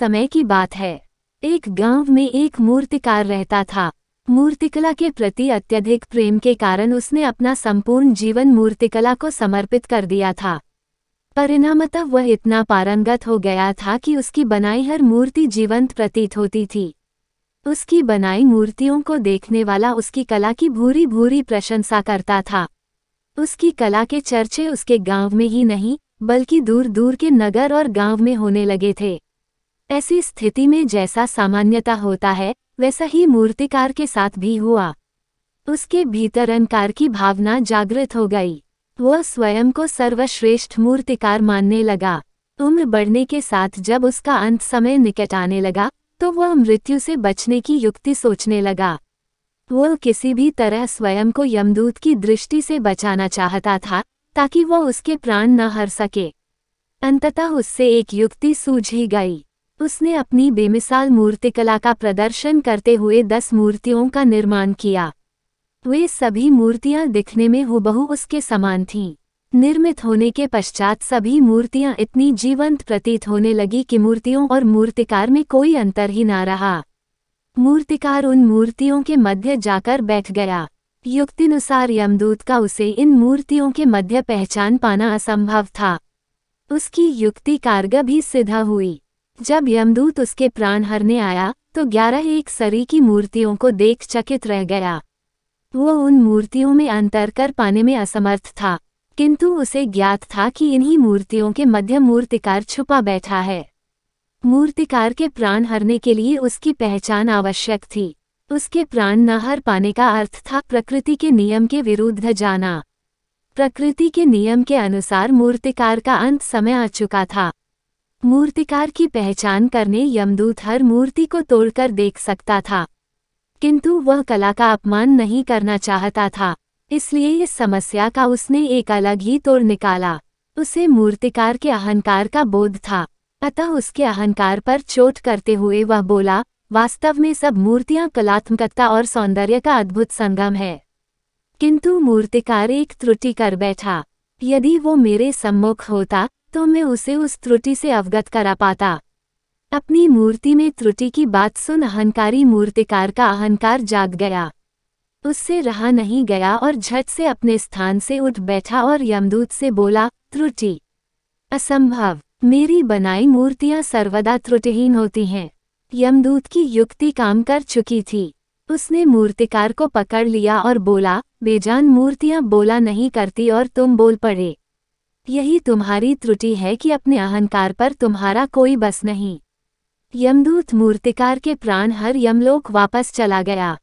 समय की बात है एक गांव में एक मूर्तिकार रहता था मूर्तिकला के प्रति अत्यधिक प्रेम के कारण उसने अपना संपूर्ण जीवन मूर्तिकला को समर्पित कर दिया था परिणामतः वह इतना पारंगत हो गया था कि उसकी बनाई हर मूर्ति जीवंत प्रतीत होती थी उसकी बनाई मूर्तियों को देखने वाला उसकी कला की भूरी भूरी प्रशंसा करता था उसकी कला के चर्चे उसके गांव में ही नहीं बल्कि दूर दूर के नगर और गांव में होने लगे थे ऐसी स्थिति में जैसा सामान्यता होता है वैसा ही मूर्तिकार के साथ भी हुआ उसके भीतर अंकार की भावना जागृत हो गई वह स्वयं को सर्वश्रेष्ठ मूर्तिकार मानने लगा उम्र बढ़ने के साथ जब उसका अंत समय निकट आने लगा तो वह मृत्यु से बचने की युक्ति सोचने लगा वह किसी भी तरह स्वयं को यमदूत की दृष्टि से बचाना चाहता था ताकि वह उसके प्राण न हर सके अंततः उससे एक युक्ति सूझी गई उसने अपनी बेमिसाल मूर्तिकला का प्रदर्शन करते हुए दस मूर्तियों का निर्माण किया वे सभी मूर्तियां दिखने में हुबहू उसके समान थीं निर्मित होने के पश्चात सभी मूर्तियां इतनी जीवंत प्रतीत होने लगी कि मूर्तियों और मूर्तिकार में कोई अंतर ही ना रहा मूर्तिकार उन मूर्तियों के मध्य जाकर बैठ गया युक्तिनुसार यमदूत का उसे इन मूर्तियों के मध्य पहचान पाना असंभव था उसकी युक्ति कारगर भी सिद्ध हुई जब यमदूत उसके प्राण हरने आया तो ग्यारह एक सरी की मूर्तियों को देख चकित रह गया वो उन मूर्तियों में अंतर कर पाने में असमर्थ था किंतु उसे ज्ञात था कि इन्हीं मूर्तियों के मध्य मूर्तिकार छुपा बैठा है मूर्तिकार के प्राण हरने के लिए उसकी पहचान आवश्यक थी उसके प्राण न हर पाने का अर्थ था प्रकृति के नियम के विरुद्ध जाना प्रकृति के नियम के अनुसार मूर्तिकार का अंत समय आ चुका था मूर्तिकार की पहचान करने यमदूत हर मूर्ति को तोड़कर देख सकता था किंतु वह कला का अपमान नहीं करना चाहता था इसलिए इस समस्या का उसने एक अलग ही तोड़ निकाला उसे मूर्तिकार के अहंकार का बोध था अतः उसके अहंकार पर चोट करते हुए वह बोला वास्तव में सब मूर्तियां कलात्मकता और सौंदर्य का अद्भुत संगम है किंतु मूर्तिकार एक त्रुटि कर बैठा यदि वो मेरे सम्मुख होता तो मैं उसे उस त्रुटि से अवगत करा पाता अपनी मूर्ति में त्रुटि की बात सुन अहंकारी मूर्तिकार का अहंकार जाग गया उससे रहा नहीं गया और झट से अपने स्थान से उठ बैठा और यमदूत से बोला त्रुटि असंभव मेरी बनाई मूर्तियां सर्वदा त्रुटिहीन होती हैं यमदूत की युक्ति काम कर चुकी थी उसने मूर्तिकार को पकड़ लिया और बोला बेजान मूर्तियां बोला नहीं करती और तुम बोल पड़े यही तुम्हारी त्रुटि है कि अपने अहंकार पर तुम्हारा कोई बस नहीं यमदूत मूर्तिकार के प्राण हर यमलोक वापस चला गया